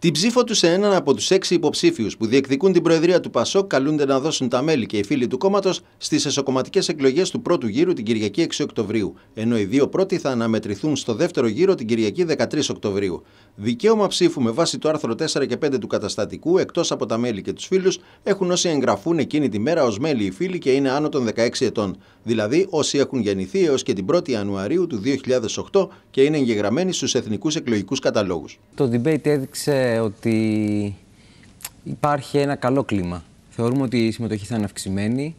Την ψήφο τους σε έναν από τους έξι υποψήφιους που διεκδικούν την Προεδρία του Πασόκ καλούνται να δώσουν τα μέλη και οι φίλοι του κόμματος στις εσωκομματικές εκλογές του πρώτου γύρου την Κυριακή 6 Οκτωβρίου, ενώ οι δύο πρώτοι θα αναμετρηθούν στο δεύτερο γύρο την Κυριακή 13 Οκτωβρίου. Δικαίωμα ψήφου με βάση το άρθρο 4 και 5 του καταστατικού, εκτός από τα μέλη και τους φίλους, έχουν όσοι εγγραφούν εκείνη τη μέρα ως μέλη οι φίλοι και είναι άνω των 16 ετών, δηλαδή όσοι έχουν γεννηθεί έως και την 1η Ιανουαρίου του 2008 και είναι εγγεγραμμένοι στους εθνικούς εκλογικούς καταλόγους. Το debate έδειξε ότι υπάρχει ένα καλό κλίμα. Θεωρούμε ότι η συμμετοχή θα είναι αυξημένη.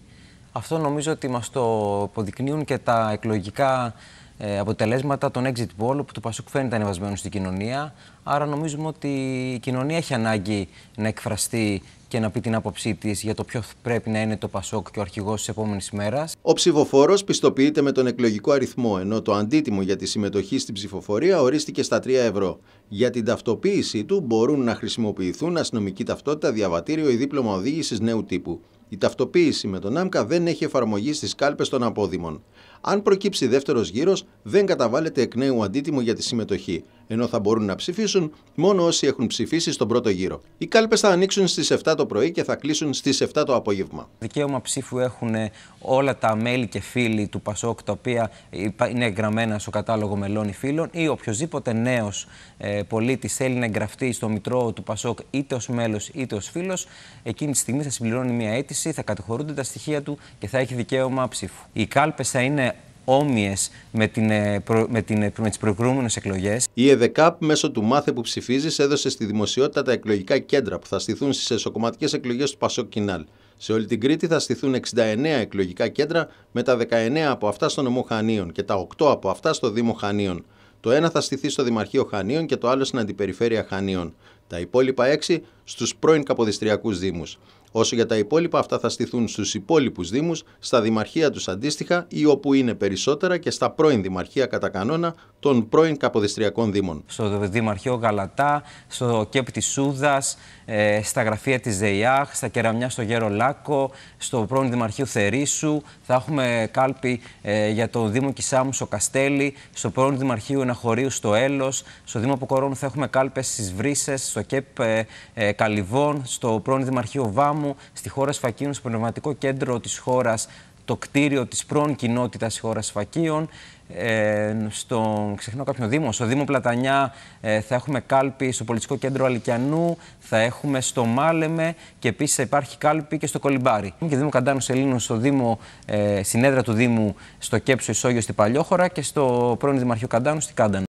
Αυτό νομίζω ότι μας το αποδεικνύουν και τα εκλογικά ε, αποτελέσματα των exit poll που το Πασόκ φαίνεται ανεβασμένο στην κοινωνία. Άρα νομίζουμε ότι η κοινωνία έχει ανάγκη να εκφραστεί και να πει την άποψή της για το ποιο πρέπει να είναι το Πασόκ και ο αρχηγός της επόμενης μέρας. Ο ψηφοφόρος πιστοποιείται με τον εκλογικό αριθμό, ενώ το αντίτιμο για τη συμμετοχή στην ψηφοφορία ορίστηκε στα 3 ευρώ. Για την ταυτοποίησή του μπορούν να χρησιμοποιηθούν αστυνομική ταυτότητα, διαβατήριο ή δίπλωμα οδήγησης νέου τύπου. Η ταυτοποίηση με τον ΆΜΚΑ δεν έχει εφαρμογή στις κάλπες των απόδημων. Αν προκύψει δεύτερος γύρος, δεν καταβάλλεται εκ νέου αντίτιμο για τη συμμετοχή, ενώ θα μπορούν να ψηφίσουν μόνο όσοι έχουν ψηφίσει στον πρώτο γύρο. Οι κάλπες θα ανοίξουν στις 7 το πρωί και θα κλείσουν στις 7 το απόγευμα. Δικαίωμα ψήφου έχουν ε, όλα τα μέλη και φίλοι του ΠΑΣΟΚ, τα οποία είναι εγγραμμένα στο κατάλογο μελών ή φίλων, ή οποιοδήποτε νέος ε, πολίτης θέλει να εγγραφτεί στο μητρό του ΠΑΣΟΚ είτε ως μέλος είτε ως φίλος, εκείνη τη στιγμή θα συμπληρώνει μία αίτηση θα καταχωρούνται τα στοιχεία του και θα έχει δικαίωμα ψήφου. Οι κάλπες θα είναι όμοιες με, την, ε, με, την, ε, με τις προηγούμενες εκλογές. Η ΕΔΕΚΑΠ μέσω του Μάθε που ψηφίζεις έδωσε στη δημοσιότητα τα εκλογικά κέντρα που θα στηθούν στις εσωκομματικές εκλογές του Πασόκ Κινάλ. Σε όλη την Κρήτη θα στηθούν 69 εκλογικά κέντρα, με τα 19 από αυτά στο νομό Χανίων και τα 8 από αυτά στο Δήμο Χανίων. Το ένα θα στηθεί στο Δημαρχείο Χανίων και το άλλο στην Αντιπεριφέρεια Χανίων. Τα υπόλοιπα 6 στους πρώην Καποδιστριακούς Δήμους. Όσο για τα υπόλοιπα, αυτά θα στηθούν στους υπόλοιπους Δήμους, στα Δημαρχία τους αντίστοιχα ή όπου είναι περισσότερα και στα πρώην Δημαρχία κατά κανόνα των πρώην Καποδιστριακών Δήμων. Στο Δημαρχείο Γαλατά, στο ΚΕΠ της Σούδας, ε, στα γραφεία της ΔΕΙΑΧ, στα Κεραμιά στο Γέρο Λάκο, στο πρώην Δημαρχείο θερισου Θα έχουμε κάλπη ε, για το Δήμο Κισάμου στο Καστέλι, στο πρώην Δημαρχείο Εναχωρίου στο Έλος, στο Δήμο Αποκορώνου θα έχουμε κάλπες στις Βρύσες, στο ΚΕΠ ε, Καλυβών, στο πρώην Δημαρχείο Βάμ στη χώρα Σφακίων, στο πνευματικό κέντρο της χώρας, το κτίριο της πρώην κοινότητας της χώρας Σφακίων, ε, στο, κάποιο δήμο, στο Δήμο Πλατανιά ε, θα έχουμε κάλπη στο πολιτικό κέντρο Αλικιανού, θα έχουμε στο Μάλεμε και επίσης θα υπάρχει κάλπη και στο Κολυμπάρι. Και Δήμο Καντάνου Σελήνου στο Δήμο, ε, συνέδρα του Δήμου στο Κέψο Ισόγειο στην Παλιόχώρα και στο πρώην Δημαρχείο Καντάνου στην Κάντανο.